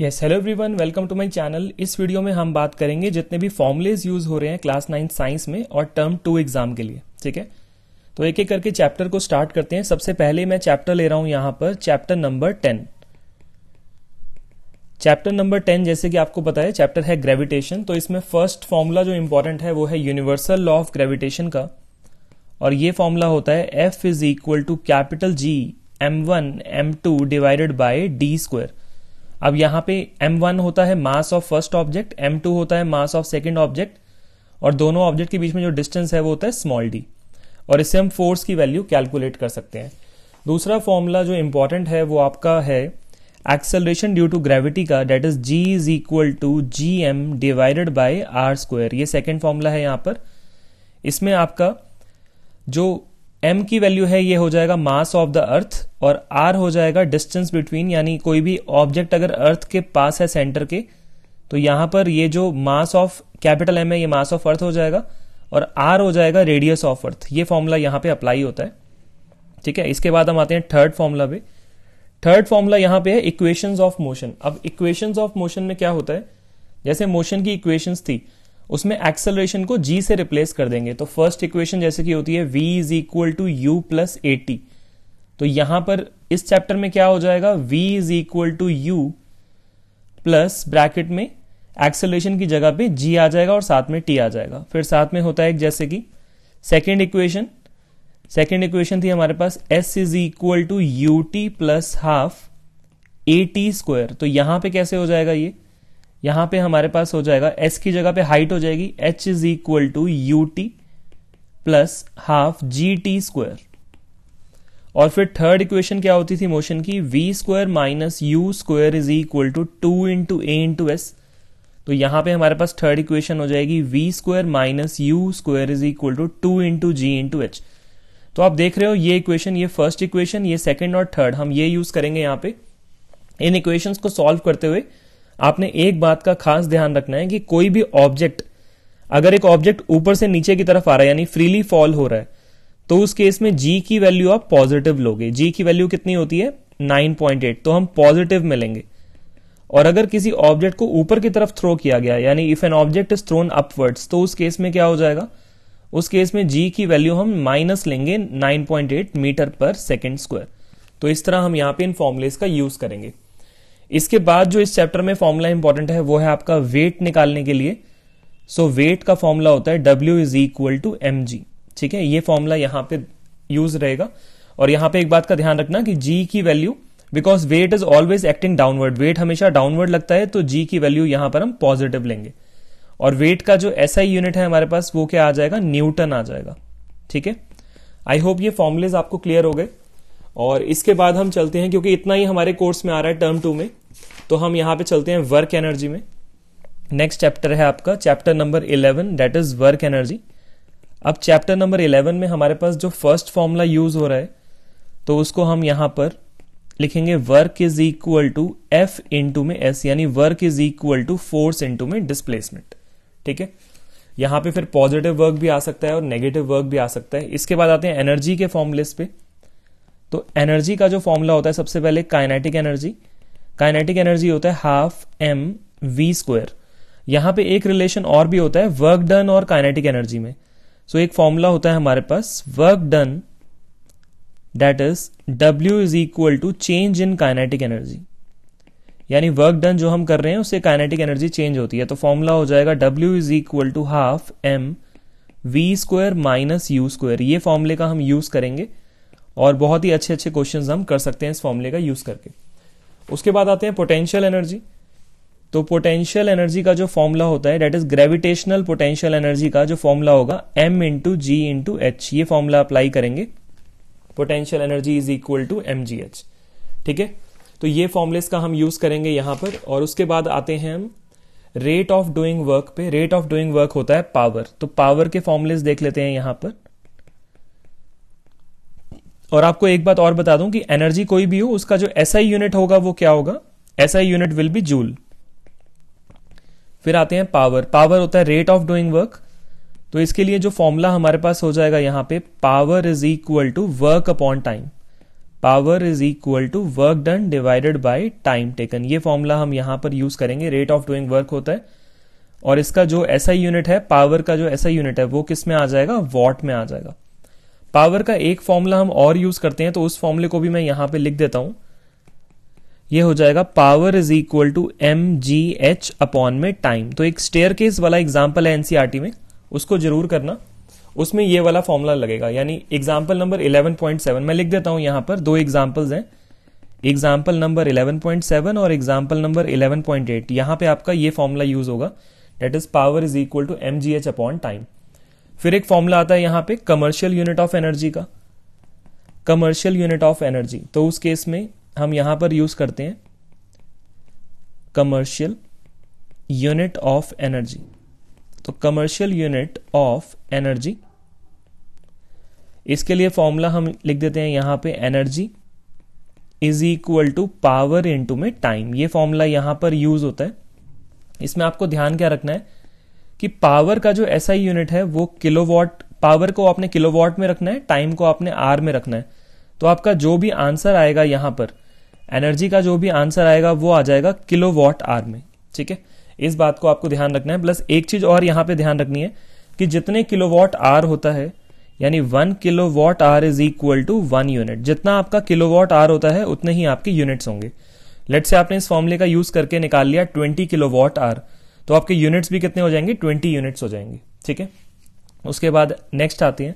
yes hello everyone welcome to my channel इस video में हम बात करेंगे जितने भी फॉर्मुलेज यूज हो रहे हैं क्लास नाइन साइंस में और टर्म टू एग्जाम के लिए ठीक है तो एक एक करके चैप्टर को स्टार्ट करते हैं सबसे पहले मैं चैप्टर ले रहा हूं यहां पर chapter number ten chapter number ten जैसे कि आपको पता है चैप्टर है ग्रेविटेशन तो इसमें फर्स्ट फॉर्मूला जो इंपॉर्टेंट है वो है यूनिवर्सल लॉ ऑफ ग्रेविटेशन का और ये फॉर्मूला होता है F is equal to capital G M one M two divided by D square अब यहां पे m1 होता है mass of first object m2 होता है मास ऑफ सेकेंड ऑब्जेक्ट और दोनों ऑब्जेक्ट के बीच में जो डिस्टेंस है वो होता है स्मॉल डी और इससे हम फोर्स की वैल्यू कैलकुलेट कर सकते हैं दूसरा फॉर्मूला जो इंपॉर्टेंट है वो आपका है एक्सेलरेशन ड्यू टू ग्रेविटी का that is G is equal to G M divided by R square ये सेकेंड फॉर्मूला है यहां पर इसमें आपका जो m की वैल्यू है ये हो जाएगा मास ऑफ द अर्थ और आर हो जाएगा डिस्टेंस बिटवीन यानी कोई भी ऑब्जेक्ट अगर अर्थ के पास है सेंटर के तो यहां पर ये जो मास ऑफ कैपिटल एम है ये मास ऑफ अर्थ हो जाएगा और आर हो जाएगा रेडियस ऑफ अर्थ ये फॉर्मूला यहां पे अप्लाई होता है ठीक है इसके बाद हम आते हैं थर्ड फॉर्मूला पे थर्ड फॉर्मूला यहां पे है इक्वेशंस ऑफ मोशन अब इक्वेशंस ऑफ मोशन में क्या होता है जैसे मोशन की इक्वेशन थी उसमें एक्सेलरेशन को जी से रिप्लेस कर देंगे तो फर्स्ट इक्वेशन जैसे की होती है V is equal to U plus AT तो यहां पर इस चैप्टर में क्या हो जाएगा v is equal to U plus bracket में एक्सेलेशन की जगह पे g आ जाएगा और साथ में t आ जाएगा फिर साथ में होता है जैसे कि सेकेंड इक्वेशन सेकेंड इक्वेशन थी हमारे पास s is equal to U T plus half A T square तो यहां पे कैसे हो जाएगा ये यहां पे हमारे पास हो जाएगा s की जगह पे हाइट हो जाएगी h is equal to U T plus half G T square और फिर थर्ड इक्वेशन क्या होती थी मोशन की V square minus U square is equal to two into A into S तो यहां पे हमारे पास थर्ड इक्वेशन हो जाएगी V square minus U square is equal to two into G into H तो आप देख रहे हो ये इक्वेशन ये फर्स्ट इक्वेशन ये सेकेंड और थर्ड हम ये यूज करेंगे यहां पे इन इक्वेशंस को सॉल्व करते हुए आपने एक बात का खास ध्यान रखना है कि कोई भी ऑब्जेक्ट अगर एक ऑब्जेक्ट ऊपर से नीचे की तरफ आ रहा है यानी फ्रीली फॉल हो रहा है तो उस केस में जी की वैल्यू आप पॉजिटिव लोगे जी की वैल्यू कितनी होती है 9.8 तो हम पॉजिटिव में लेंगे और अगर किसी ऑब्जेक्ट को ऊपर की तरफ थ्रो किया गया यानी if an object is thrown upwards तो उस केस में क्या हो जाएगा उस केस में जी की वैल्यू हम माइनस लेंगे 9.8 मीटर पर सेकेंड स्क्वायर तो इस तरह हम यहां पे इन फॉर्मुलेज का यूज करेंगे इसके बाद जो इस चैप्टर में फॉर्मूला इंपॉर्टेंट है वो है आपका वेट निकालने के लिए सो so, वेट का फॉर्मूला होता है W is equal to M G ठीक है ये फॉर्मूला यहां पे यूज रहेगा और यहां पे एक बात का ध्यान रखना कि जी की value because weight is always acting downward weight हमेशा डाउनवर्ड लगता है तो जी की वैल्यू यहां पर हम पॉजिटिव लेंगे और वेट का जो ऐसा ही यूनिट है हमारे पास वो क्या आ जाएगा न्यूटन आ जाएगा ठीक है आई होप ये फॉर्मुलेज आपको क्लियर हो गए और इसके बाद हम चलते हैं क्योंकि इतना ही हमारे कोर्स में आ रहा है टर्म टू में तो हम यहां पे चलते हैं वर्क एनर्जी में नेक्स्ट चैप्टर है आपका chapter number eleven that is work energy अब चैप्टर नंबर इलेवन में हमारे पास जो फर्स्ट फॉर्मूला यूज हो रहा है तो उसको हम यहां पर लिखेंगे work is equal to F into में एस यानी work is equal to force into में डिस्प्लेसमेंट ठीक है यहां पे फिर पॉजिटिव वर्क भी आ सकता है और नेगेटिव वर्क भी आ सकता है इसके बाद आते हैं एनर्जी के फॉर्मुलेस पे तो एनर्जी का जो फॉर्मूला होता है सबसे पहले काइनेटिक एनर्जी काइनेटिक एनर्जी होता है हाफ एम वी स्क्वायर यहां पे एक रिलेशन और भी होता है वर्क डन और काइनेटिक एनर्जी में सो so, एक फॉर्मूला होता है हमारे पास work done that is W is equal to change in kinetic energy यानी वर्क डन जो हम कर रहे हैं उससे काइनेटिक एनर्जी चेंज होती है तो फॉर्मूला हो जाएगा W is equal to half M V square minus U square ये फॉर्मूले का हम यूज करेंगे और बहुत ही अच्छे अच्छे क्वेश्चन हम कर सकते हैं इस फॉर्मूले का यूज करके उसके बाद आते हैं पोटेंशियल एनर्जी तो पोटेंशियल एनर्जी का जो फॉर्मूला होता है that is gravitational potential energy का जो फॉर्मूला होगा M into G into H ये फॉर्मूला अप्लाई करेंगे potential energy is equal to M G H ठीक है तो ये फॉर्मुलेस का हम यूज करेंगे यहां पर और उसके बाद आते हैं हम रेट ऑफ डूइंग वर्क पे रेट ऑफ डूइंग वर्क होता है पावर तो पावर के फॉर्मुलेस देख लेते हैं यहां पर और आपको एक बात और बता दूं कि एनर्जी कोई भी हो उसका जो एसआई यूनिट होगा वो क्या होगा SI unit will be joule फिर आते हैं पावर पावर होता है रेट ऑफ डूइंग वर्क तो इसके लिए जो फॉर्मूला हमारे पास हो जाएगा यहां पे power is equal to work upon time power is equal to work done divided by time taken ये फॉर्मूला हम यहां पर यूज करेंगे रेट ऑफ डूइंग वर्क होता है और इसका जो ऐसा यूनिट है पावर का जो ऐसा यूनिट है वो किस में आ जाएगा वॉट में आ जाएगा पावर का एक फॉर्मूला हम और यूज करते हैं तो उस फॉर्मूले को भी मैं यहां पे लिख देता हूं ये हो जाएगा power is equal to M G H upon में टाइम तो एक स्टेयर केस वाला एग्जाम्पल है एनसीआरटी e में उसको जरूर करना उसमें ये वाला फॉर्मूला लगेगा यानी एग्जाम्पल नंबर 11.7 मैं लिख देता हूं यहां पर दो एग्जाम्पल्स हैं एग्जाम्पल नंबर 11.7 और एग्जाम्पल नंबर 11.8 यहां पे आपका ये फॉर्मूला यूज होगा that is power is equal to M G H upon time फिर एक फॉर्मूला आता है यहां पे कमर्शियल यूनिट ऑफ एनर्जी का कमर्शियल यूनिट ऑफ एनर्जी तो उस केस में हम यहां पर यूज़ करते हैं कमर्शियल यूनिट ऑफ एनर्जी तो कमर्शियल यूनिट ऑफ एनर्जी इसके लिए फॉर्मूला हम लिख देते हैं यहां पे energy is equal to power into में टाइम ये फॉर्मूला यहां पर यूज होता है इसमें आपको ध्यान क्या रखना है कि पावर का जो ऐसा यूनिट है वो किलोवाट पावर को आपने किलोवाट में रखना है टाइम को आपने आर में रखना है तो आपका जो भी आंसर आएगा यहां पर एनर्जी का जो भी आंसर आएगा वो आ जाएगा किलो वॉट आर में ठीक है इस बात को आपको ध्यान रखना है प्लस एक चीज और यहां पे ध्यान रखनी है कि जितने किलो वॉट आर होता है यानी one kilowatt hour is equal to one unit जितना आपका किलो वॉट आर होता है उतने ही आपके यूनिट्स होंगे लेट से आपने इस फॉर्मूले का यूज करके निकाल लिया ट्वेंटी किलो वॉट आर तो आपके यूनिट्स भी कितने हो जाएंगे ट्वेंटी यूनिट्स हो जाएंगे ठीक है उसके बाद नेक्स्ट आते हैं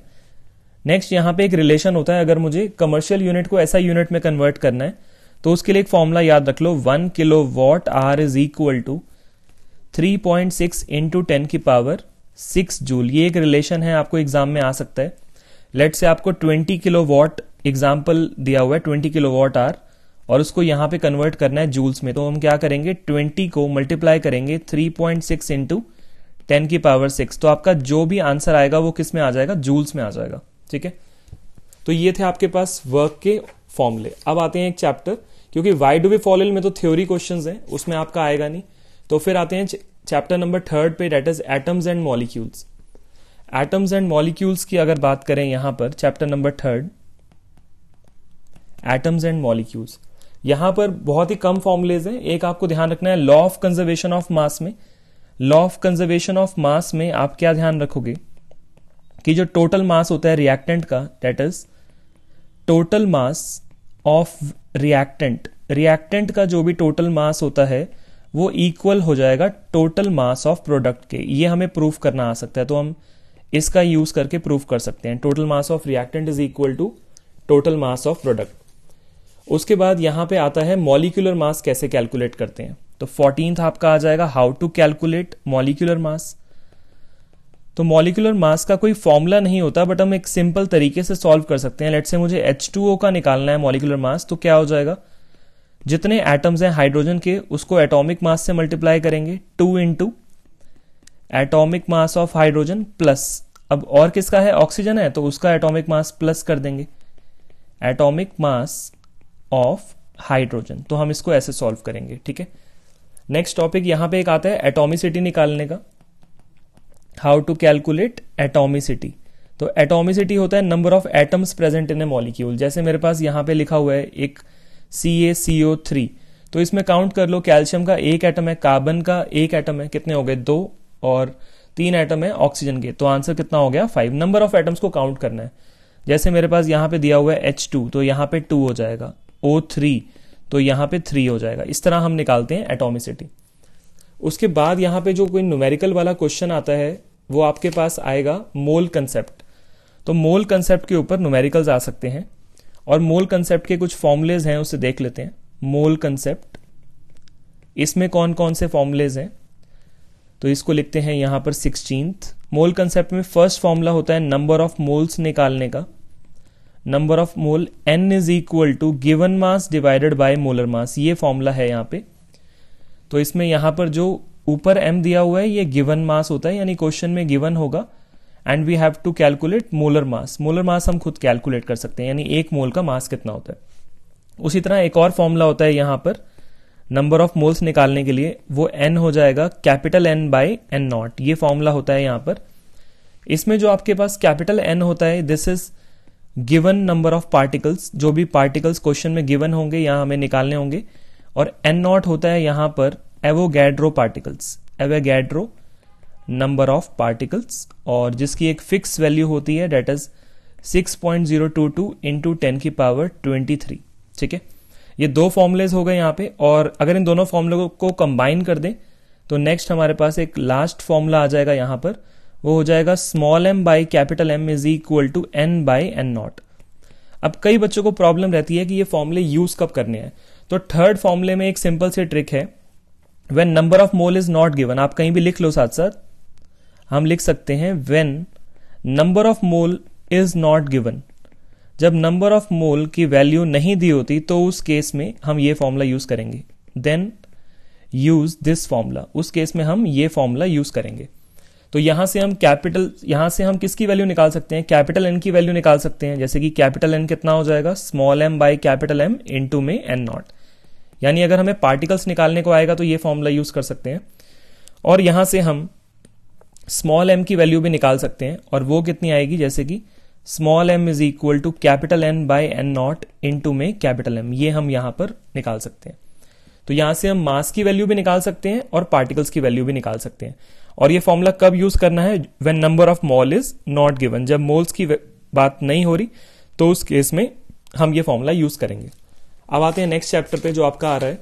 नेक्स्ट यहां पे एक रिलेशन होता है अगर मुझे कमर्शियल यूनिट को ऐसा यूनिट में कन्वर्ट करना है तो उसके लिए एक फॉर्मूला याद रख लो one kilowatt hour is equal to three point six into ten की पावर सिक्स जूल ये एक रिलेशन है आपको एग्जाम में आ सकता है लेट से आपको ट्वेंटी किलो वॉट एग्जाम्पल दिया हुआ है ट्वेंटी किलो वॉट आर और उसको यहां पे कन्वर्ट करना है जूल्स में तो हम क्या करेंगे ट्वेंटी को मल्टीप्लाई करेंगे three point six into ten की पावर सिक्स तो आपका जो भी आंसर आएगा वो किस में आ जाएगा जूल्स में आ जाएगा ठीक है तो ये थे आपके पास वर्क के फॉर्मूले अब आते हैं एक चैप्टर क्योंकि वाई डू वी फॉलो में तो थ्योरी क्वेश्चन है उसमें आपका आएगा नहीं तो फिर आते हैं चैप्टर नंबर थर्ड पे that is atoms and molecules atoms and molecules की अगर बात करें यहां पर chapter number third atoms and molecules यहां पर बहुत ही कम फॉर्मुलेज हैं एक आपको ध्यान रखना है law of conservation of mass में law of conservation of mass में आप क्या ध्यान रखोगे कि जो टोटल मास होता है रिएक्टेंट का that is total mass of reactant reactant का जो भी टोटल मास होता है वो इक्वल हो जाएगा टोटल मास ऑफ प्रोडक्ट के ये हमें प्रूफ करना आ सकता है तो हम इसका यूज करके प्रूफ कर सकते हैं total mass of reactant is equal to total mass of product उसके बाद यहां पे आता है मॉलिक्यूलर मास कैसे कैलकुलेट करते हैं तो फोर्टीन आपका आ जाएगा how to calculate molecular mass तो मॉलिकुलर मास का कोई फॉर्मूला नहीं होता बट हम एक सिंपल तरीके से सॉल्व कर सकते हैं लेट से मुझे ओ का निकालना है मॉलिकुलर मास तो क्या हो जाएगा जितने एटम्स हैं हाइड्रोजन के उसको एटॉमिक मास से मल्टीप्लाई करेंगे two into atomic mass of hydrogen plus अब और किसका है ऑक्सीजन है तो उसका एटॉमिक मास प्लस कर देंगे एटॉमिक मास ऑफ हाइड्रोजन तो हम इसको ऐसे सॉल्व करेंगे ठीक है नेक्स्ट टॉपिक यहां पे एक आता है एटॉमिसिटी निकालने का हाउ टू कैलकुलेट एटोमिसिटी तो एटोमिसिटी होता है number of atoms present in a molecule जैसे मेरे पास यहां पे लिखा हुआ है एक सी ए सी ओ थ्री तो इसमें काउंट कर लो कैल्शियम का एक एटम है कार्बन का एक एटम है कितने हो गए दो और तीन एटम है ऑक्सीजन के तो आंसर कितना हो गया फाइव नंबर ऑफ एटम्स को काउंट करना है जैसे मेरे पास यहाँ पे दिया हुआ है एच टू तो यहां पे टू हो जाएगा ओ थ्री तो यहाँ पे थ्री तो हो जाएगा इस तरह हम निकालते हैं एटोमिसिटी उसके बाद यहां पे जो कोई न्यूमेरिकल वाला क्वेश्चन आता है वो आपके पास आएगा मोल कंसेप्ट तो मोल कंसेप्ट के ऊपर न्यूमेरिकल्स आ सकते हैं और मोल कंसेप्ट के कुछ फॉर्मुलेज हैं उसे देख लेते हैं मोल कंसेप्ट इसमें कौन कौन से फॉर्मूलेज हैं तो इसको लिखते हैं यहां पर सिक्सटीन मोल कंसेप्ट में फर्स्ट फॉर्मूला होता है नंबर ऑफ मोल्स निकालने का number of mole n is equal to given mass divided by molar mass ये फॉर्मूला है यहां पे तो इसमें यहां पर जो ऊपर एम दिया हुआ है ये गिवन मास होता है यानी क्वेश्चन में गिवन होगा and we have to calculate molar mass molar mass हम खुद कैलकुलेट कर सकते हैं यानी एक मोल का मास कितना होता है उसी तरह एक और फॉर्मूला होता है यहां पर नंबर ऑफ मोल्स निकालने के लिए वो एन हो जाएगा capital n by n nought ये फॉर्मूला होता है यहां पर इसमें जो आपके पास कैपिटल एन होता है this is given number of particles जो भी पार्टिकल्स क्वेश्चन में गिवन होंगे यहां हमें निकालने होंगे और एन नॉट होता है यहां पर Avogadro particles Avogadro number of particles और जिसकी एक फिक्स वैल्यू होती है that is 6.022 point zero two two into ten की पावर ट्वेंटी थ्री ठीक है ये दो फॉर्मुलेज हो गए यहाँ पे और अगर इन दोनों फॉर्मुले को कंबाइन कर दें तो नेक्स्ट हमारे पास एक लास्ट फॉर्मूला आ जाएगा यहाँ पर वो हो जाएगा small m by capital m is equal to n by n nought अब कई बच्चों को प्रॉब्लम रहती है कि ये फॉर्मूले यूज कब करने हैं तो थर्ड फॉर्मूले में एक सिंपल सी ट्रिक है when number of mole is not given आप कहीं भी लिख लो साथ साथ हम लिख सकते हैं when number of mole is not given जब नंबर ऑफ मोल की वैल्यू नहीं दी होती तो उस केस में हम ये फॉर्मूला यूज करेंगे देन यूज दिस फॉर्मूला उस केस में हम ये फॉर्मूला यूज करेंगे तो यहां से हम कैपिटल यहां से हम किसकी वैल्यू निकाल सकते हैं कैपिटल एन की वैल्यू निकाल सकते हैं जैसे कि कैपिटल एन कितना हो जाएगा small m by capital m into में एन नॉट यानी अगर हमें पार्टिकल्स निकालने को आएगा तो ये फॉर्मूला यूज कर सकते हैं और यहां से हम स्मॉल एम की वैल्यू भी निकाल सकते हैं और वो कितनी आएगी जैसे कि small m is equal to capital n by n nought into में कैपिटल एम ये हम यहां पर निकाल सकते हैं तो यहां से हम मास की वैल्यू भी निकाल सकते हैं और पार्टिकल्स की वैल्यू भी निकाल सकते हैं और ये फॉर्मूला कब यूज करना है when number of mole is not given जब मोल्स की बात नहीं हो रही तो उस केस में हम ये फॉर्मूला यूज करेंगे अब आते हैं नेक्स्ट चैप्टर पे जो आपका आ रहा है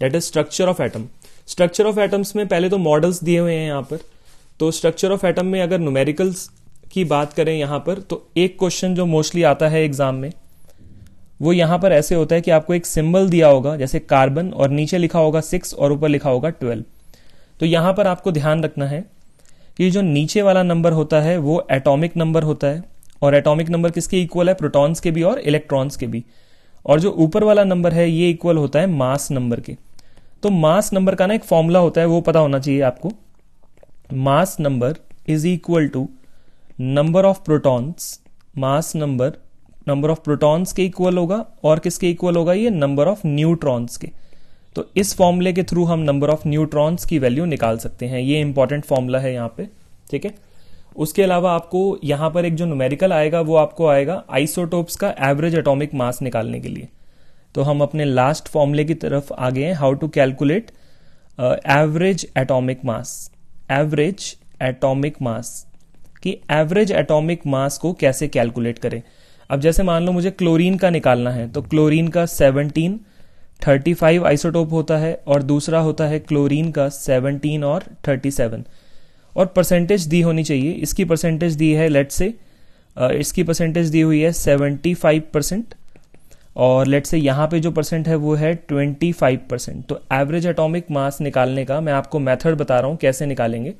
that is structure of atom structure of atoms में पहले तो मॉडल्स दिए हुए हैं यहाँ पर तो स्ट्रक्चर ऑफ एटम में अगर न्यूमेरिकल्स की बात करें यहाँ पर तो एक क्वेश्चन जो मोस्टली आता है एग्जाम में वो यहाँ पर ऐसे होता है कि आपको एक सिंबल दिया होगा जैसे कार्बन और नीचे लिखा होगा सिक्स और ऊपर लिखा होगा ट्वेल्व तो यहां पर आपको ध्यान रखना है कि जो नीचे वाला नंबर होता है वो एटॉमिक नंबर होता है और एटॉमिक नंबर किसके इक्वल है प्रोटॉन्स के भी और इलेक्ट्रॉन्स के भी और जो ऊपर वाला नंबर है ये इक्वल होता है मास नंबर के तो मास नंबर का ना एक फॉर्मूला होता है वो पता होना चाहिए आपको mass number is equal to number of protons mass number number of protons के इक्वल होगा और किसके इक्वल होगा ये नंबर ऑफ न्यूट्रॉन्स के तो इस फॉर्मूले के थ्रू हम नंबर ऑफ न्यूट्रॉन्स की वैल्यू निकाल सकते हैं ये इंपॉर्टेंट फॉर्मूला है यहाँ पे ठीक है उसके अलावा आपको यहाँ पर एक जो न्यूमेरिकल आएगा वो आपको आएगा आइसोटोप्स का एवरेज एटॉमिक मास निकालने के लिए तो हम अपने लास्ट फॉर्मूले की तरफ आ गए हैं how to calculate average atomic mass average atomic mass कि एवरेज एटॉमिक मास को कैसे कैलकुलेट करें अब जैसे मान लो मुझे क्लोरीन का निकालना है तो क्लोरीन का सेवनटीन थर्टी फाइव आइसोटोप होता है और दूसरा होता है क्लोरीन का सेवनटीन और थर्टी सेवन और परसेंटेज दी होनी चाहिए इसकी परसेंटेज दी है लेट से इसकी परसेंटेज दी हुई है सेवेंटी फाइव परसेंट और लेट से यहाँ पे जो परसेंट है वो है ट्वेंटी फाइव परसेंट तो एवरेज एटॉमिक मास निकालने का मैं आपको मेथड बता रहा हूँ कैसे निकालेंगे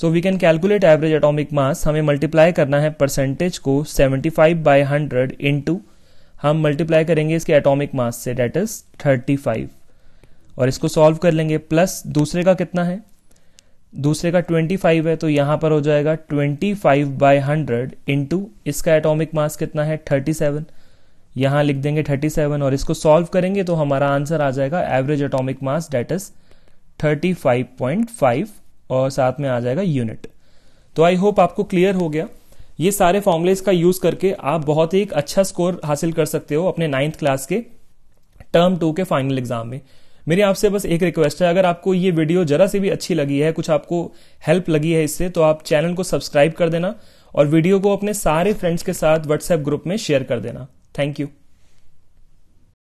so we can calculate average atomic mass हमें मल्टीप्लाई करना है परसेंटेज को seventy five by hundred into हम मल्टीप्लाई करेंगे इसके एटॉमिक मास से डेट इज 35 और इसको सॉल्व कर लेंगे प्लस दूसरे का कितना है दूसरे का 25 है तो यहां पर हो जाएगा 25 फाइव बाय हंड्रेड इंटू इसका एटॉमिक मास कितना है 37 यहां लिख देंगे 37 और इसको सॉल्व करेंगे तो हमारा आंसर आ जाएगा average atomic mass that is 35.5 और साथ में आ जाएगा यूनिट तो आई होप आपको क्लियर हो गया ये सारे फॉर्मुलेस का यूज करके आप बहुत ही एक अच्छा स्कोर हासिल कर सकते हो अपने नाइन्थ क्लास के टर्म टू के फाइनल एग्जाम में मेरी आपसे बस एक रिक्वेस्ट है अगर आपको ये वीडियो जरा से भी अच्छी लगी है कुछ आपको हेल्प लगी है इससे तो आप चैनल को सब्सक्राइब कर देना और वीडियो को अपने सारे फ्रेंड्स के साथ व्हाट्सएप ग्रुप में शेयर कर देना थैंक यू